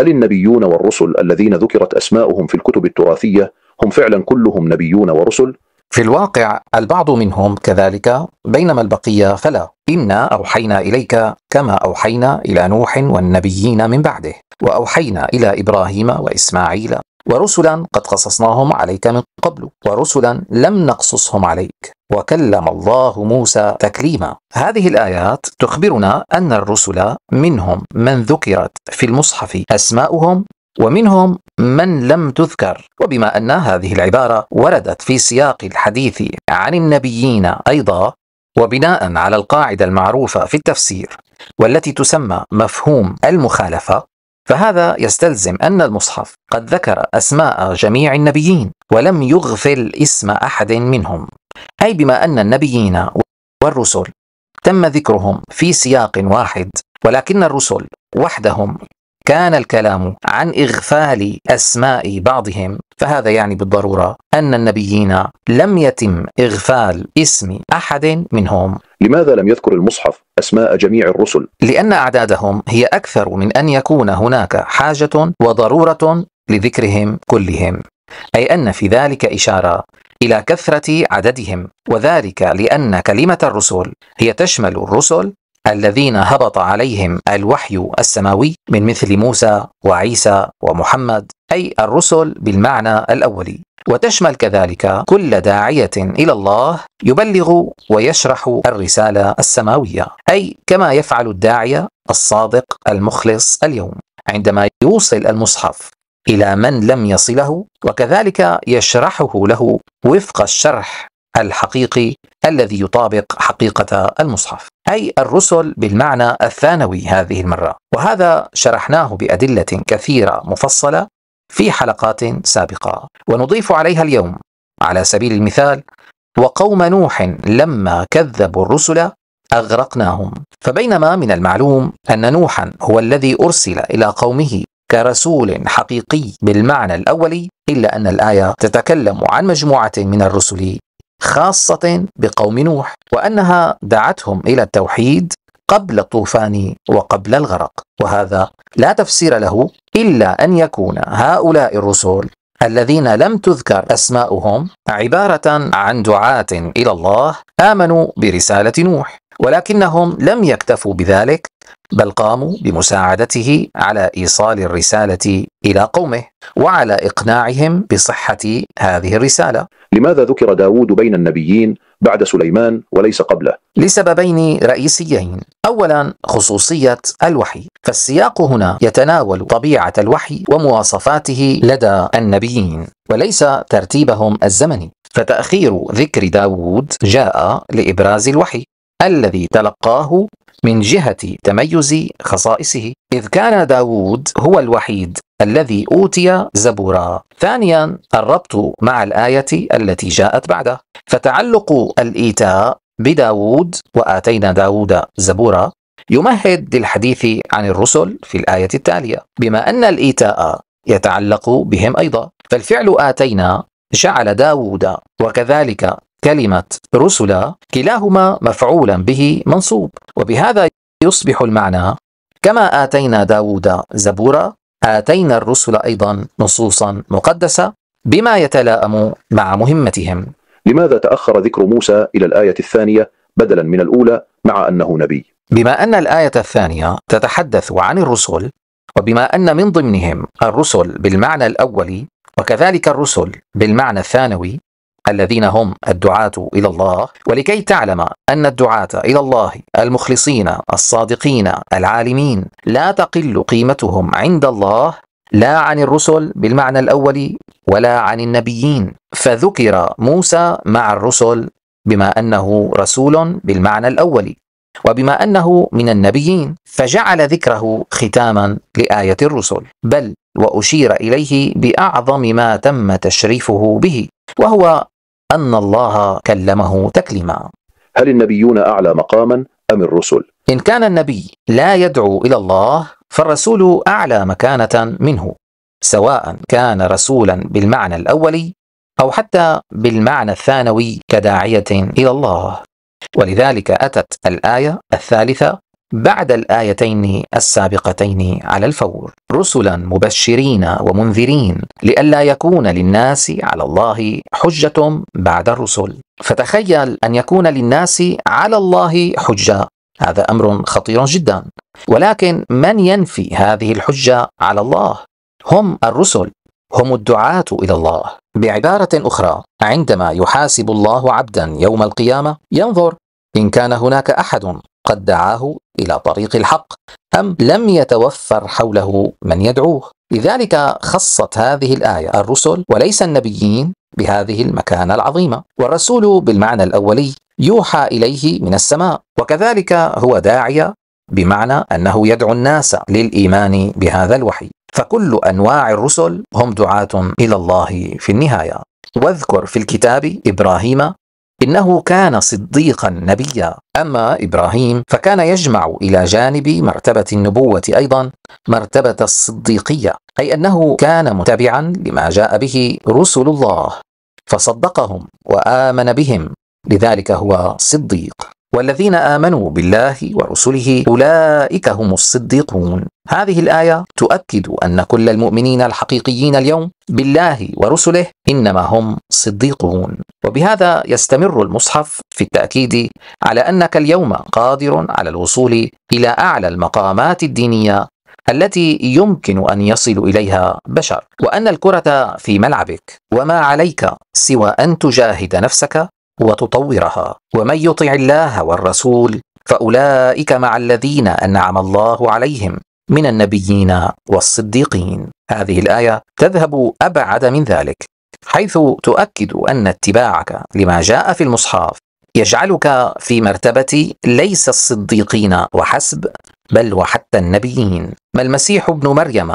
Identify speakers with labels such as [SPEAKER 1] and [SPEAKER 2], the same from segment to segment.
[SPEAKER 1] هل النبيون والرسل الذين ذكرت أسماؤهم في الكتب التراثية هم فعلا كلهم نبيون ورسل؟ في الواقع
[SPEAKER 2] البعض منهم كذلك بينما البقية فلا إنا أوحينا إليك كما أوحينا إلى نوح والنبيين من بعده وأوحينا إلى إبراهيم وإسماعيل ورسلا قد قصصناهم عليك من قبل ورسلا لم نقصصهم عليك وكلم الله موسى تكليما هذه الآيات تخبرنا أن الرسل منهم من ذكرت في المصحف أسماؤهم ومنهم من لم تذكر وبما أن هذه العبارة وردت في سياق الحديث عن النبيين أيضا وبناء على القاعدة المعروفة في التفسير والتي تسمى مفهوم المخالفة فهذا يستلزم أن المصحف قد ذكر أسماء جميع النبيين ولم يغفل اسم أحد منهم أي بما أن النبيين والرسل تم ذكرهم في سياق واحد ولكن الرسل وحدهم كان الكلام عن إغفال أسماء بعضهم فهذا يعني بالضرورة أن النبيين لم يتم إغفال اسم أحد
[SPEAKER 1] منهم لماذا لم يذكر
[SPEAKER 2] المصحف أسماء جميع الرسل؟ لأن أعدادهم هي أكثر من أن يكون هناك حاجة وضرورة لذكرهم كلهم أي أن في ذلك إشارة إلى كثرة عددهم وذلك لأن كلمة الرسل هي تشمل الرسل الذين هبط عليهم الوحي السماوي من مثل موسى وعيسى ومحمد أي الرسل بالمعنى الأولي وتشمل كذلك كل داعية إلى الله يبلغ ويشرح الرسالة السماوية أي كما يفعل الداعية الصادق المخلص اليوم عندما يوصل المصحف إلى من لم يصله وكذلك يشرحه له وفق الشرح الحقيقي الذي يطابق حقيقة المصحف أي الرسل بالمعنى الثانوي هذه المرة وهذا شرحناه بأدلة كثيرة مفصلة في حلقات سابقة ونضيف عليها اليوم على سبيل المثال وقوم نوح لما كذبوا الرسل أغرقناهم فبينما من المعلوم أن نوحا هو الذي أرسل إلى قومه كرسول حقيقي بالمعنى الأولي إلا أن الآية تتكلم عن مجموعة من الرسل خاصة بقوم نوح وأنها دعتهم إلى التوحيد قبل الطوفان وقبل الغرق وهذا لا تفسير له إلا أن يكون هؤلاء الرسل الذين لم تذكر أسماؤهم عبارة عن دعاة إلى الله آمنوا برسالة نوح ولكنهم لم يكتفوا بذلك بل قاموا بمساعدته على ايصال الرساله الى قومه وعلى اقناعهم بصحه هذه الرساله.
[SPEAKER 1] لماذا ذكر داود بين النبيين بعد سليمان وليس قبله؟
[SPEAKER 2] لسببين رئيسيين، اولا خصوصيه الوحي، فالسياق هنا يتناول طبيعه الوحي ومواصفاته لدى النبيين، وليس ترتيبهم الزمني، فتأخير ذكر داود جاء لإبراز الوحي الذي تلقاه من جهة تميز خصائصه إذ كان داود هو الوحيد الذي أوتي زبورا ثانيا الربط مع الآية التي جاءت بعده فتعلق الإيتاء بداود وآتينا داود زبورا يمهد للحديث عن الرسل في الآية التالية بما أن الإيتاء يتعلق بهم أيضا فالفعل آتينا جعل داود وكذلك كلمة رسلا كلاهما مفعولا به منصوب وبهذا يصبح المعنى كما آتينا داود زبورا آتينا الرسل أيضا نصوصا مقدسة بما يتلائم مع مهمتهم
[SPEAKER 1] لماذا تأخر ذكر موسى إلى الآية الثانية بدلا من الأولى مع أنه نبي؟
[SPEAKER 2] بما أن الآية الثانية تتحدث عن الرسل وبما أن من ضمنهم الرسل بالمعنى الأولي وكذلك الرسل بالمعنى الثانوي الذين هم الدعاة إلى الله ولكي تعلم أن الدعاة إلى الله المخلصين الصادقين العالمين لا تقل قيمتهم عند الله لا عن الرسل بالمعنى الأول ولا عن النبيين فذكر موسى مع الرسل بما أنه رسول بالمعنى الأول وبما أنه من النبيين فجعل ذكره ختاما لآية الرسل بل وأشير إليه بأعظم ما تم تشريفه به وهو أن الله كلمه تكليما
[SPEAKER 1] هل النبيون أعلى مقاما أم
[SPEAKER 2] الرسل؟ إن كان النبي لا يدعو إلى الله فالرسول أعلى مكانة منه سواء كان رسولا بالمعنى الأولي أو حتى بالمعنى الثانوي كداعية إلى الله ولذلك أتت الآية الثالثة بعد الآيتين السابقتين على الفور رسلا مبشرين ومنذرين لئلا يكون للناس على الله حجة بعد الرسل فتخيل أن يكون للناس على الله حجة هذا أمر خطير جدا ولكن من ينفي هذه الحجة على الله؟ هم الرسل هم الدعاة إلى الله بعبارة أخرى عندما يحاسب الله عبدا يوم القيامة ينظر إن كان هناك أحد قد دعاه الى طريق الحق ام لم يتوفر حوله من يدعوه لذلك خصت هذه الايه الرسل وليس النبيين بهذه المكانه العظيمه والرسول بالمعنى الاولي يوحى اليه من السماء وكذلك هو داعيه بمعنى انه يدعو الناس للايمان بهذا الوحي فكل انواع الرسل هم دعاه الى الله في النهايه واذكر في الكتاب ابراهيم إنه كان صديقا نبيا أما إبراهيم فكان يجمع إلى جانب مرتبة النبوة أيضا مرتبة الصديقية أي أنه كان متبعا لما جاء به رسل الله فصدقهم وآمن بهم لذلك هو صديق والذين آمنوا بالله ورسله أولئك هم الصديقون هذه الآية تؤكد أن كل المؤمنين الحقيقيين اليوم بالله ورسله إنما هم صديقون وبهذا يستمر المصحف في التأكيد على أنك اليوم قادر على الوصول إلى أعلى المقامات الدينية التي يمكن ان يصل اليها بشر وان الكره في ملعبك وما عليك سوى ان تجاهد نفسك وتطورها ومن يطع الله والرسول فأولئك مع الذين أنعم الله عليهم من النبيين والصديقين هذه الآية تذهب أبعد من ذلك حيث تؤكد أن اتباعك لما جاء في المصحف يجعلك في مرتبة ليس الصديقين وحسب بل وحتى النبيين ما المسيح ابن مريم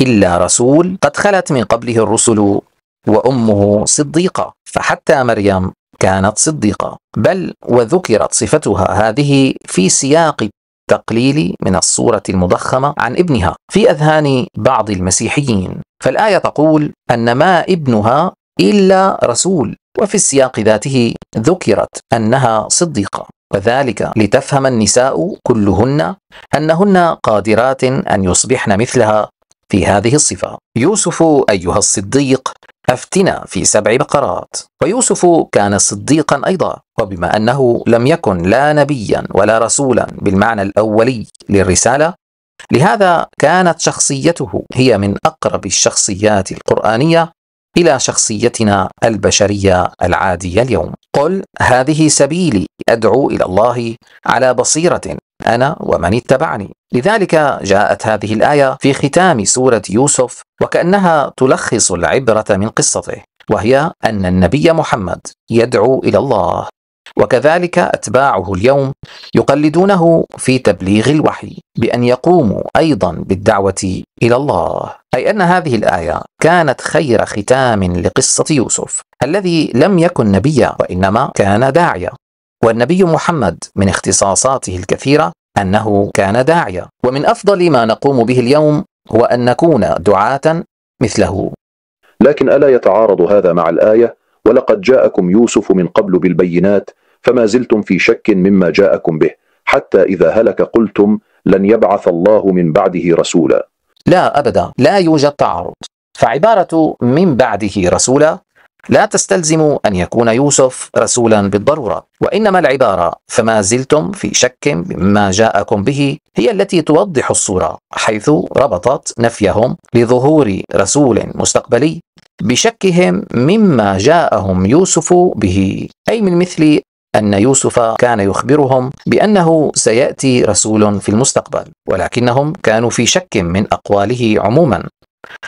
[SPEAKER 2] إلا رسول قد خلت من قبله الرسل وأمه صديقة فحتى مريم كانت صديقة بل وذكرت صفتها هذه في سياق التقليل من الصورة المضخمة عن ابنها في أذهان بعض المسيحيين فالآية تقول أن ما ابنها إلا رسول وفي السياق ذاته ذكرت أنها صديقة وذلك لتفهم النساء كلهن أنهن قادرات أن يصبحن مثلها في هذه الصفة يوسف أيها الصديق أفتنا في سبع بقرات ويوسف كان صديقا أيضا وبما أنه لم يكن لا نبيا ولا رسولا بالمعنى الأولي للرسالة لهذا كانت شخصيته هي من أقرب الشخصيات القرآنية إلى شخصيتنا البشرية العادية اليوم قل هذه سبيلي أدعو إلى الله على بصيرة أنا ومن اتبعني لذلك جاءت هذه الآية في ختام سورة يوسف وكأنها تلخص العبرة من قصته وهي أن النبي محمد يدعو إلى الله وكذلك أتباعه اليوم يقلدونه في تبليغ الوحي بأن يقوموا أيضا بالدعوة إلى الله أي أن هذه الآية كانت خير ختام لقصة يوسف الذي لم يكن نبيا وإنما كان داعية والنبي محمد من اختصاصاته الكثيرة أنه كان داعية ومن أفضل ما نقوم به اليوم هو أن نكون
[SPEAKER 1] دعاة مثله لكن ألا يتعارض هذا مع الآية ولقد جاءكم يوسف من قبل بالبينات فما زلتم في شك مما جاءكم به حتى إذا هلك قلتم لن يبعث الله من بعده رسولا
[SPEAKER 2] لا أبدا لا يوجد تعارض فعبارة من بعده رسولا لا تستلزم أن يكون يوسف رسولا بالضرورة وإنما العبارة فما زلتم في شك مما جاءكم به هي التي توضح الصورة حيث ربطت نفيهم لظهور رسول مستقبلي بشكهم مما جاءهم يوسف به أي من مثل أن يوسف كان يخبرهم بأنه سيأتي رسول في المستقبل ولكنهم كانوا في شك من أقواله عموما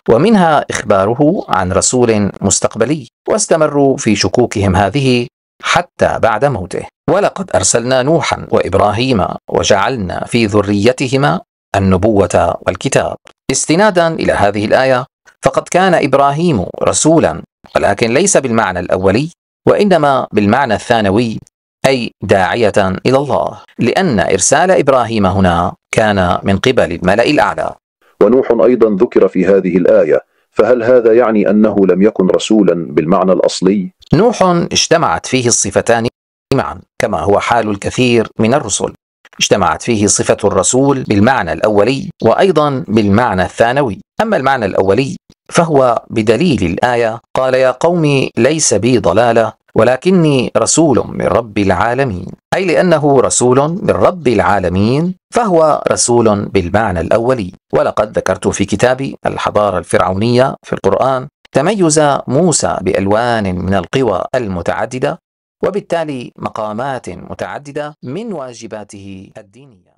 [SPEAKER 2] ومنها إخباره عن رسول مستقبلي واستمروا في شكوكهم هذه حتى بعد موته ولقد أرسلنا نوحا وإبراهيم وجعلنا في ذريتهما النبوة والكتاب استنادا إلى هذه الآية فقد كان إبراهيم رسولا ولكن ليس بالمعنى الأولي وإنما بالمعنى الثانوي أي داعية إلى الله لأن إرسال إبراهيم هنا كان من قبل الملأ الأعلى
[SPEAKER 1] ونوح أيضا ذكر في هذه الآية فهل هذا يعني أنه لم يكن رسولا بالمعنى الأصلي؟ نوح
[SPEAKER 2] اجتمعت فيه الصفتان معا كما هو حال الكثير من الرسل اجتمعت فيه صفة الرسول بالمعنى الأولي وأيضا بالمعنى الثانوي أما المعنى الأولي فهو بدليل الآية قال يا قوم ليس بي ضلالة ولكني رسول من رب العالمين أي لأنه رسول من رب العالمين فهو رسول بالمعنى الأولي ولقد ذكرت في كتابي الحضارة الفرعونية في القرآن تميز موسى بألوان من القوى المتعددة وبالتالي مقامات متعددة من واجباته الدينية.